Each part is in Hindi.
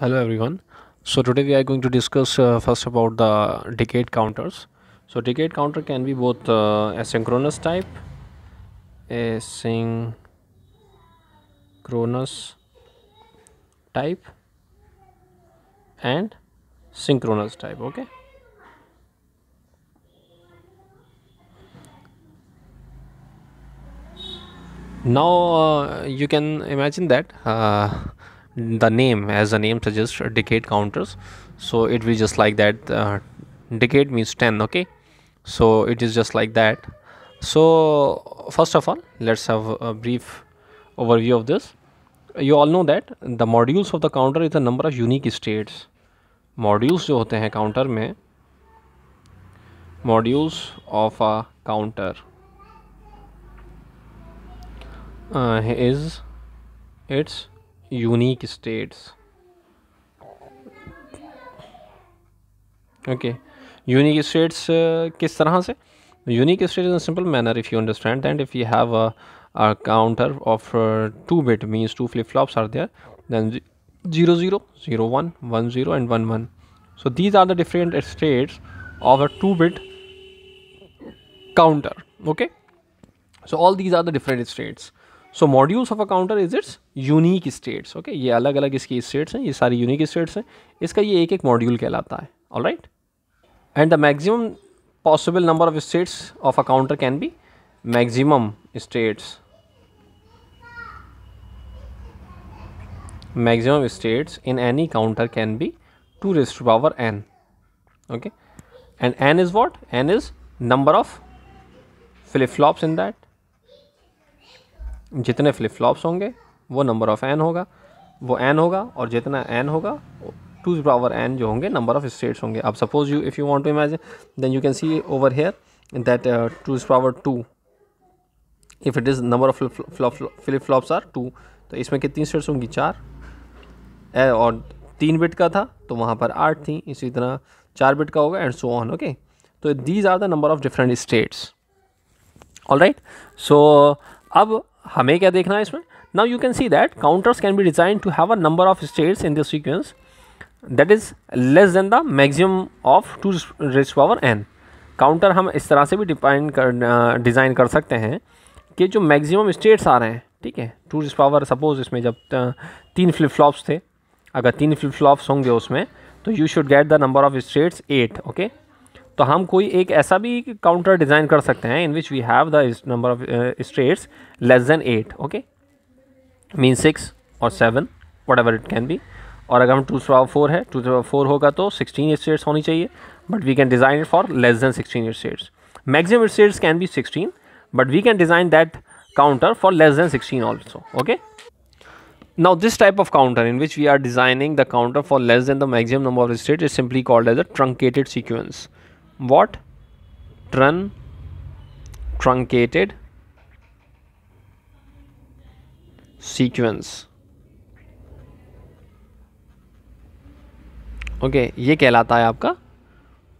hello everyone so today we are going to discuss uh, first about the decade counters so decade counter can be both uh, asynchronous type asynchronous type and synchronous type okay now uh, you can imagine that uh, the name as the name suggests decade counters so it will just like that uh, decade means 10 okay so it is just like that so first of all let's have a brief overview of this you all know that the modules of the counter is the number of unique states modules जो होते counter modules of a counter uh, is its unique states okay unique states किस तरह से unique states in simple manner if you understand and if you have a counter of two bit means two flip flops are there then zero zero zero one one zero and one one so these are the different states of a two bit counter okay so all these are the different states so modules of a counter is it's unique states okay ये अलग अलग इसकी स्टेट्स हैं ये सारी यूनिक स्टेट्स हैं इसका ये एक एक मॉड्यूल कहलाता है all right and the maximum possible number of states of a counter can be maximum states maximum states in any counter can be two raised power n okay and n is what n is number of flip flops in that जितने फ्लिप फ्लॉप्स होंगे वो नंबर ऑफ़ एन होगा वो एन होगा और जितना एन होगा टू पावर एन जो होंगे नंबर ऑफ स्टेट्स होंगे अब suppose you if you want to imagine then you can see over here that two power two if it is number of flip flops are two तो इसमें कितनी स्टेट्स होंगी चार ए और तीन बिट का था तो वहाँ पर आठ थी इसी तरह चार बिट का होगा एंड सो ऑन ओके तो these are the number of different states all right so अब हमें क्या देखना है इसमें now you can see that counters can be design to have a number of states in the sequence that is less than the maximum of two raise power n counter हम इस तरह से भी डिफाइन कर डिज़ाइन कर सकते हैं कि जो मैक्सिमम स्टेट्स आ रहे हैं ठीक है टू रेज पावर सपोज इसमें जब तीन फ्लिप फ्लॉप्स थे अगर तीन फ्लिप फ्लॉप्स होंगे उसमें तो you should get the number of states eight okay तो हम कोई एक ऐसा भी काउंटर डिज़ाइन कर सकते हैं in which we have the number of states less than eight okay mean six और seven whatever it can be और अगर हम टू थ्रा फोर है टू थ्रा फोर होगा तो सिक्सटीन स्टेट्स होनी चाहिए but we can design it for less than sixteen states maximum states can be sixteen but we can design that counter for less than sixteen also okay now this type of counter in which we are designing the counter for less than the maximum number of state is simply called as a truncated sequence what trun truncated sequence okay okay, ये कहलाता है आपका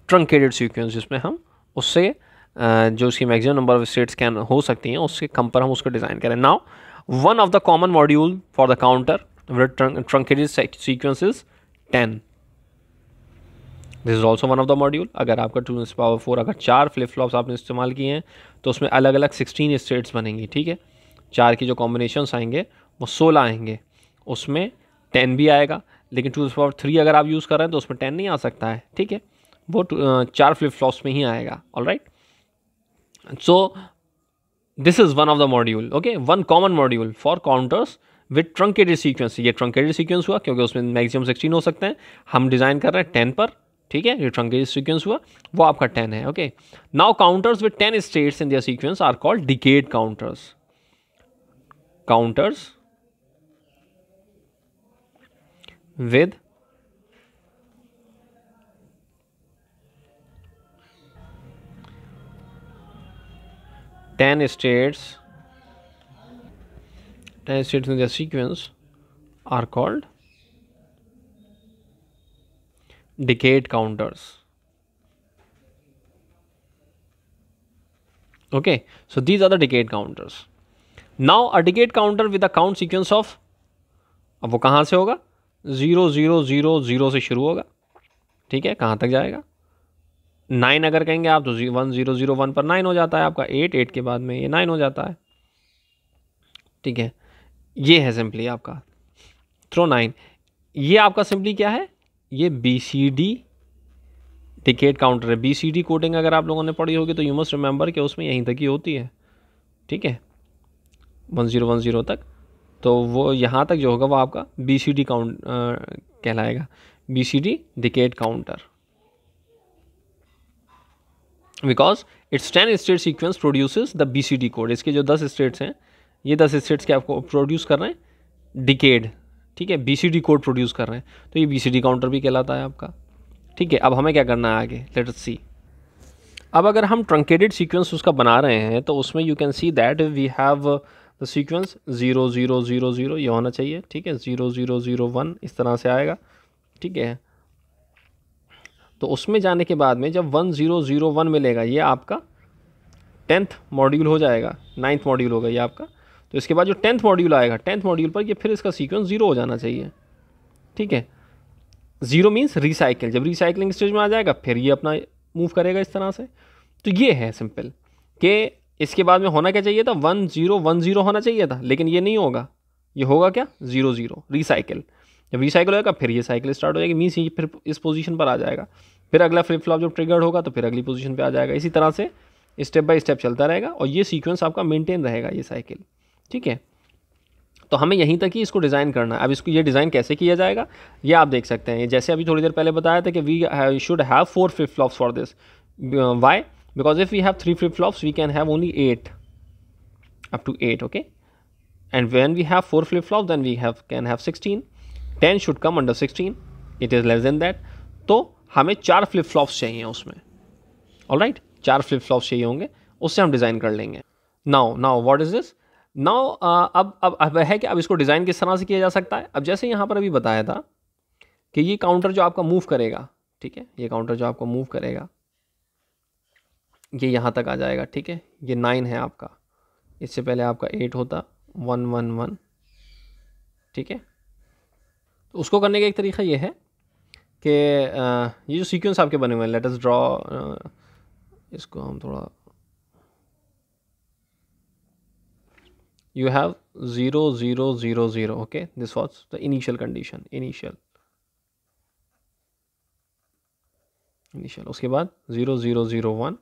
ट्रंकेटेड सीक्वेंस जिसमें हम उससे जो उसकी maximum number of states can हो सकती हैं उसके कम पर हम उसको डिज़ाइन करें now one of the common module for the counter truncated sequence is ten this is also one of the module अगर आपका टू इंस पावर फोर अगर चार फ्लिप फ्लॉप्स आपने इस्तेमाल किए हैं तो उसमें अलग अलग सिक्सटीन स्टेट्स बनेंगी ठीक है चार की जो कॉम्बिनेशनस आएंगे वो सोलह आएंगे उसमें टेन भी आएगा लेकिन टू पावर थ्री अगर आप यूज़ कर रहे हैं तो उसमें टेन नहीं आ सकता है ठीक है वो चार फ्लिप फ्लॉप्स में ही आएगा all right so this is one of the module okay one common module for counters with truncated sequence ये ट्रंकेटेड सीक्वेंस हुआ क्योंकि उसमें मैक्सिमम सिक्सटीन हो सकते हैं हम डिज़ाइन कर रहे हैं टेन पर ठीक है ये ट्रंकेज सीक्वेंस हुआ वो आपका टेन है okay now counters with ten states in their sequence are called decade counters counters with ten states ten states in their sequence are called decade counters okay so these are the decade counters now a decade counter with a count sequence of अब वो कहाँ से होगा ज़ीरो ज़ीरो ज़ीरो ज़ीरो से शुरू होगा ठीक है कहाँ तक जाएगा नाइन अगर कहेंगे आप तो वन ज़ीरो ज़ीरो वन पर नाइन हो जाता है आपका एट एट के बाद में ये नाइन हो जाता है ठीक है ये है सिंपली आपका थ्रो नाइन ये आपका सिंपली क्या है ये B C D decade counter है बी सी डी कोडिंग अगर आप लोगों ने पढ़ी होगी तो यू मस्ट रिमेंबर कि उसमें यहीं तक ही होती है ठीक है वन ज़ीरो वन ज़ीरो तक तो वो यहाँ तक जो होगा वो आपका बी सी डी काउंट कहलाएगा B C D decade counter because it's ten state sequence produces the B C D code इसके जो दस स्टेट्स हैं ये दस स्टेट्स के आपको प्रोड्यूस कर रहे हैं डिकेड ठीक है बी कोड प्रोड्यूस कर रहे हैं तो ये बी काउंटर भी कहलाता है आपका ठीक है अब हमें क्या करना है आगे लेट सी अब अगर हम ट्रंकेटेड सीक्वेंस उसका बना रहे हैं तो उसमें you can see that we have the sequence zero zero zero zero ये होना चाहिए ठीक है ज़ीरो ज़ीरो ज़ीरो वन इस तरह से आएगा ठीक है तो उसमें जाने के बाद में जब वन ज़ीरो ज़ीरो वन मिलेगा ये आपका टेंथ मॉड्यूल हो जाएगा नाइन्थ मॉड्यूल होगा ये आपका तो इसके बाद जो टेंथ मॉड्यूल आएगा टेंथ मॉड्यूल पर ये फिर इसका सीक्वेंस ज़ीरो हो जाना चाहिए ठीक है ज़ीरो मीन्स रिसाइकिल जब रिसाइकिलिंग स्टेज में आ जाएगा फिर ये अपना मूव करेगा इस तरह से तो ये है सिंपल कि इसके बाद में होना क्या चाहिए था वन ज़ीरो वन ज़ीरो होना चाहिए था लेकिन ये नहीं होगा ये होगा क्या ज़ीरो ज़ीरो रिसाइकिल जब रिसाइकिल होगा फिर ये साइकिल स्टार्ट हो जाएगी मीन्स ये फिर इस पोजीशन पर आ जाएगा फिर अगला फ्लिप फ्लॉप जब ट्रिगर्ड होगा तो फिर अगली पोजीशन पर आ जाएगा इसी तरह से स्टेप बाय स्टेप चलता रहेगा और ये सीक्वेंस आपका मेंटेन रहेगा ये साइकिल ठीक है तो हमें यहीं तक ही इसको डिज़ाइन करना है अब इसको ये डिज़ाइन कैसे किया जाएगा ये आप देख सकते हैं जैसे अभी थोड़ी देर पहले बताया था कि we should have four flip flops for this why because if we have three flip flops we can have only eight up to eight okay and when we have four flip flop then we have can have sixteen ten should come under sixteen it is less than that तो हमें चार फ्लिप फ्लॉप्स चाहिए उसमें ऑल राइट right? चार फ्लिप फ्लॉप्स चाहिए होंगे उससे हम डिज़ाइन कर लेंगे now now what is this now अब अब अब है कि अब इसको डिज़ाइन किस तरह से किया जा सकता है अब जैसे यहाँ पर अभी बताया था कि ये काउंटर जो आपका मूव करेगा ठीक है ये काउंटर जो आपका मूव करेगा ये यहाँ तक आ जाएगा ठीक है ये नाइन है आपका इससे पहले आपका एट होता वन वन वन ठीक है तो उसको करने का एक तरीका ये है कि ये जो सीक्वेंस आपके बने हुए हैं लेटस ड्रॉ इसको हम थोड़ा you have 0 0 0 0 okay this was the initial condition initial initial उसके बाद 0 0 0 1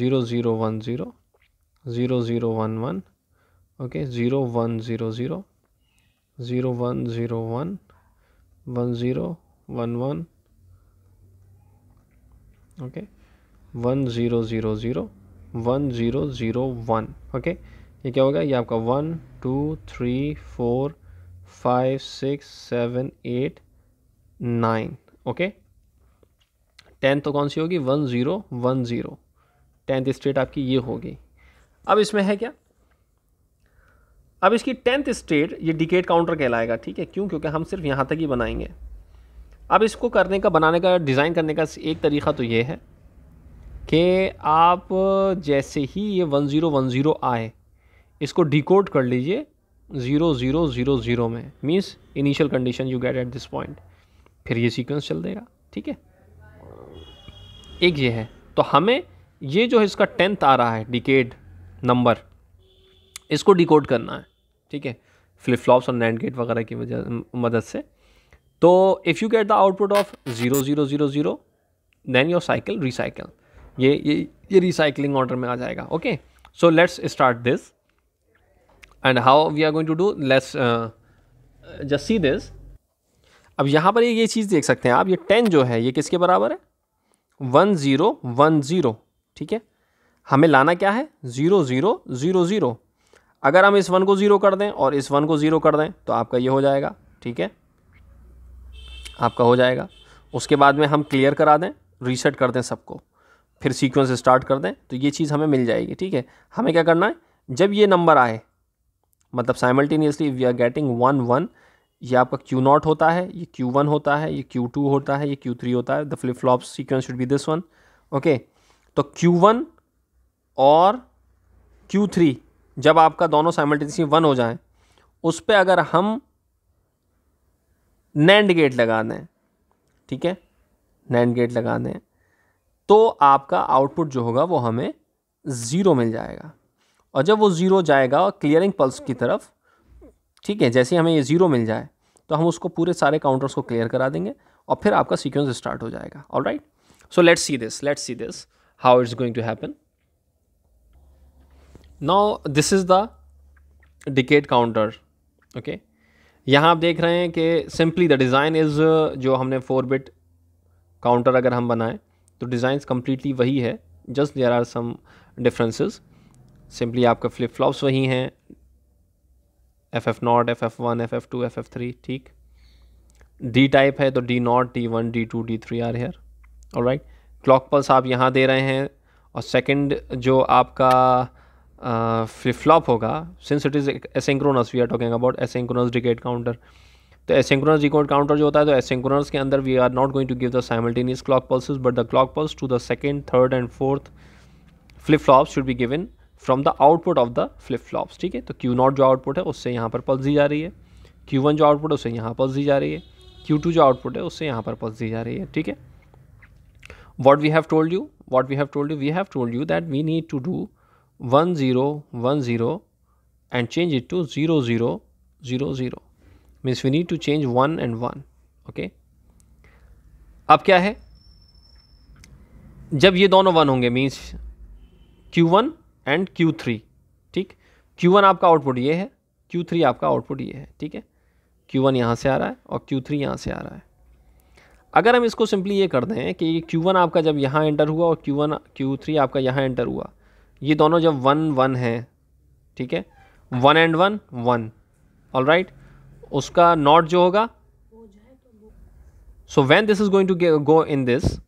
0 0 1 0 0 0 1 1 okay 0 1 0 0 0 1 0 1 1 0 1 1 okay 1 0 0 0 1 0 0 1 okay ये क्या होगा ये आपका one two three four five six seven eight nine okay tenth तो कौन सी होगी one zero one zero tenth state आपकी ये होगी अब इसमें है क्या अब इसकी टेंथ स्टेट ये डिकेट काउंटर कहलाएगा ठीक है क्यों क्योंकि हम सिर्फ यहाँ तक ही बनाएंगे अब इसको करने का बनाने का डिज़ाइन करने का एक तरीका तो ये है कि आप जैसे ही ये वन ज़ीरो वन ज़ीरो आए इसको डिकोड कर लीजिए ज़ीरो ज़ीरो ज़ीरो ज़ीरो में means initial condition you get at this point फिर ये सीक्वेंस चल देगा ठीक है एक ये है तो हमें ये जो इसका टेंथ आ रहा है डिकेड नंबर इसको डिकोड करना है ठीक है फ्लिप फ्लॉप्स और नैंड गेट वगैरह की वजह मदद से तो if you get the output of zero zero zero zero then your cycle recycle ये ये ये रिसाइकिलिंग ऑर्डर में आ जाएगा okay so let's start this and how we are going to do let's just see this अब यहाँ पर ये चीज़ देख सकते हैं आप ये टेन जो है ये किसके बराबर है वन ज़ीरो वन ज़ीरो ठीक है हमें लाना क्या है ज़ीरो ज़ीरो ज़ीरो ज़ीरो अगर हम इस वन को ज़ीरो कर दें और इस वन को ज़ीरो कर दें तो आपका ये हो जाएगा ठीक है आपका हो जाएगा उसके बाद में हम क्लियर करा दें रीसेट कर दें सबको फिर सीक्वेंस स्टार्ट कर दें तो ये चीज़ हमें मिल जाएगी ठीक है हमें क्या करना है जब ये नंबर आए मतलब simultaneously we are getting one one ये आपका क्यू नॉट होता है ये क्यू वन होता है ये क्यू टू होता है ये क्यू थ्री होता है the flip flop sequence should be this one okay तो क्यू वन और क्यू थ्री जब आपका दोनों साइमल्टेनियसली वन हो जाए उस पर अगर हम नैंड गेट लगा दें ठीक है नैंड गेट लगा दें तो आपका आउटपुट जो होगा वो हमें ज़ीरो मिल जाएगा और जब वो ज़ीरो जाएगा क्लियरिंग पल्स की तरफ ठीक है जैसे हमें ये ज़ीरो मिल जाए तो हम उसको पूरे सारे काउंटर्स को क्लियर करा देंगे और फिर आपका सीक्वेंस स्टार्ट हो जाएगा all right so let's see this let's see this how it's going to happen now this is the decade counter okay यहाँ आप देख रहे हैं कि सिंपली द डिज़ाइन इज़ जो हमने फोर बिट काउंटर अगर हम बनाएं तो डिज़ाइन कम्प्लीटली वही है just there are some differences simply आपका फ्लिप फ्लॉप्स वही हैं F F not F F one F F two F F three ठीक डी टाइप है तो D not D one D two D three are here और राइट क्लॉक पल्स आप यहाँ दे रहे हैं और सेकेंड जो आपका फ्लिप फ्लॉप होगा since it is asynchronous we are talking about asynchronous decade counter तो एसेंक्रोनस डिकोड काउंटर जो होता है तो एसेंक्रोनस के अंदर we are not going to give the simultaneous clock pulse but the clock pulse to the second third and fourth flip flop should be given from the output of the flip flops ठीक है तो क्यू नॉट जो आउटपुट है उससे यहाँ पर पल्स दी जा रही है क्यू वन जो आउटपुट है उससे यहाँ पल्स दी जा रही है क्यू टू जो आउटपुट है उससे यहाँ पर पल्स दी जा रही है ठीक है what we have told you what we have told you we have told you that we need to do one zero one zero and change it to zero zero zero zero means we need to change one and one okay अब क्या है जब ये दोनों वन होंगे means Q one and Q three ठीक क्यू वन आपका आउटपुट ये है क्यू थ्री आपका आउटपुट ये है ठीक है क्यू वन यहाँ से आ रहा है और क्यू थ्री यहाँ से आ रहा है अगर हम इसको सिंपली ये कर दें कि क्यू वन आपका जब यहाँ एंटर हुआ और क्यू वन क्यू थ्री आपका यहाँ एंटर हुआ ये दोनों जब वन वन है ठीक है one and one one all right उसका नॉट जो होगा so when this is going to go in this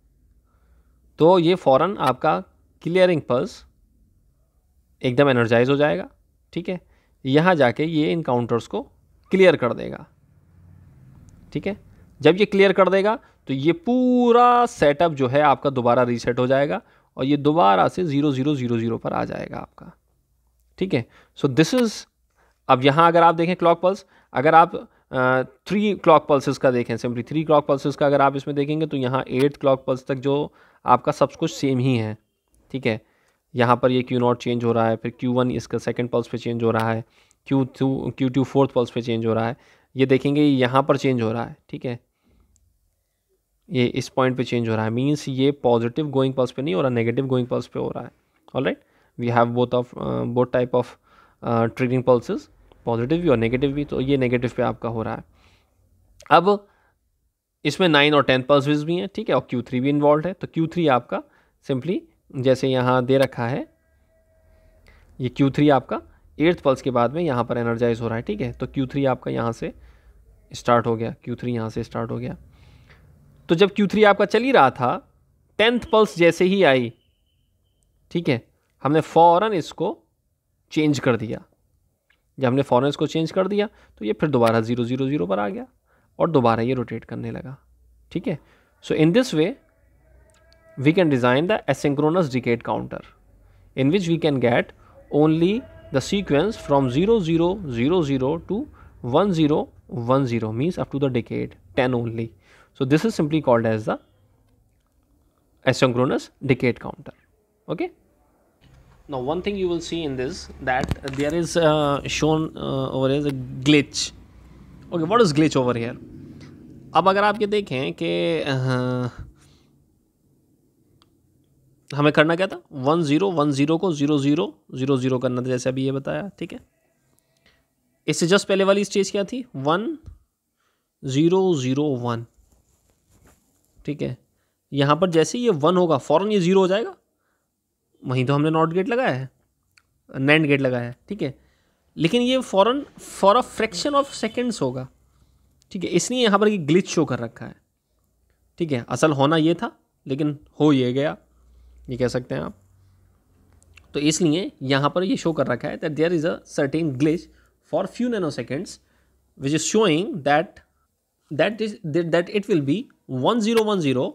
तो ये फ़ौरन आपका क्लियरिंग पर्स एकदम एनर्जाइज हो जाएगा ठीक है यहाँ जाके ये इन काउंटर्स को क्लियर कर देगा ठीक है जब ये क्लियर कर देगा तो ये पूरा सेटअप जो है आपका दोबारा रीसेट हो जाएगा और ये दोबारा से ज़ीरो ज़ीरो ज़ीरो ज़ीरो पर आ जाएगा आपका ठीक है सो दिस इज़ अब यहाँ अगर आप देखें क्लॉक पल्स अगर आप थ्री क्लॉक पल्सेस का देखें सिंपली थ्री क्लॉक पल्सेस का अगर आप इसमें देखेंगे तो यहाँ एट क्लॉक पल्स तक जो आपका सब कुछ सेम ही है ठीक है यहाँ पर ये क्यू नॉट चेंज हो रहा है फिर क्यू वन इसका सेकेंड पल्स पे चेंज हो रहा है Q two Q two fourth pulse पे चेंज हो रहा है ये देखेंगे यहाँ पर चेंज हो रहा है ठीक है ये इस पॉइंट पे चेंज हो रहा है मीन्स ये पॉजिटिव गोइंग पल्स पे नहीं हो रहा नेगेटिव गोइंग पल्स पे हो रहा है all right we have both of both type of triggering pulse positive भी और नेगेटिव भी तो ये नेगेटिव पे आपका हो रहा है अब इसमें नाइन और टेन पल्स भी हैं ठीक है और क्यू थ्री भी इन्वॉल्व है तो क्यू थ्री आपका सिंपली जैसे यहाँ दे रखा है ये Q3 आपका एट्थ पल्स के बाद में यहाँ पर एनर्जाइज हो रहा है ठीक है तो Q3 आपका यहाँ से स्टार्ट हो गया Q3 यहाँ से स्टार्ट हो गया तो जब Q3 आपका चल ही रहा था टेंथ पल्स जैसे ही आई ठीक है हमने फ़ौरन इसको चेंज कर दिया जब हमने फ़ौरन इसको चेंज कर दिया तो ये फिर दोबारा ज़ीरो ज़ीरो ज़ीरो पर आ गया और दोबारा ये रोटेट करने लगा ठीक है so in this way we can design the asynchronous decade counter in which we can get only the sequence from 0000 to 1010 means up to the decade 10 only. So this is simply called as the asynchronous decade counter. Okay. Now one thing you will see in this that there is uh, shown uh, over here a glitch. Okay, what is glitch over here? अब अगर आप ये देखें कि uh, हमें करना क्या था वन ज़ीरो वन ज़ीरो को ज़ीरो ज़ीरो ज़ीरो ज़ीरो करना था जैसे अभी ये बताया ठीक है इससे जस्ट पहले वाली स्टेज क्या थी वन ज़ीरो ज़ीरो वन ठीक है यहाँ पर जैसे ये वन होगा फ़ौरन ये ज़ीरो हो जाएगा वहीं तो हमने नॉट गेट लगाया है नैंड गेट लगाया है ठीक है लेकिन ये फ़ौरन for a fraction of seconds होगा ठीक है इसलिए यहाँ पर ये ग्लिच शो कर रखा है ठीक है असल होना ये था लेकिन हो ये गया ये कह सकते हैं आप तो इसलिए यहाँ पर ये शो कर रखा है that there is a certain glitch for few nano seconds which is showing that that is that it will be one zero one zero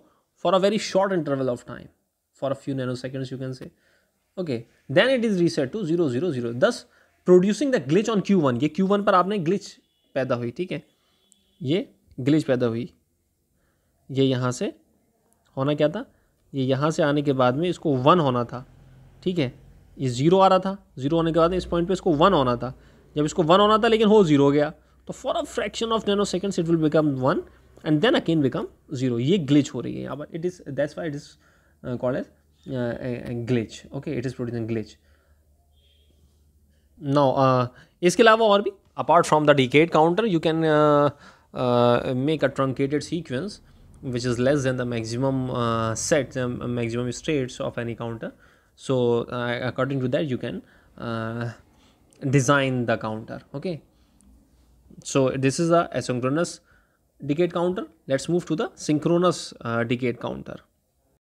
for a very short interval of time for a few nano seconds you can say okay then it is reset to zero zero zero thus producing the glitch on Q one ये क्यू वन पर आपने ग्लिच पैदा हुई ठीक है ये ग्लिच पैदा हुई ये यहाँ से होना क्या था ये यहाँ से आने के बाद में इसको वन होना था ठीक है ये ज़ीरो आ रहा था ज़ीरो होने के बाद इस पॉइंट पे इसको वन होना था जब इसको वन होना था लेकिन हो ज़ीरो हो गया तो for a fraction of nano seconds it will become one and then again become zero ये ग्लिच हो रही है यहाँ पर it is that's why it is call as glitch okay it is producing glitch now इसके अलावा और भी apart from the decade counter you can make a truncated sequence which is less than the maximum uh, set the maximum states of any counter so uh, according to that you can uh, design the counter okay so this is the asynchronous decade counter let's move to the synchronous uh, decade counter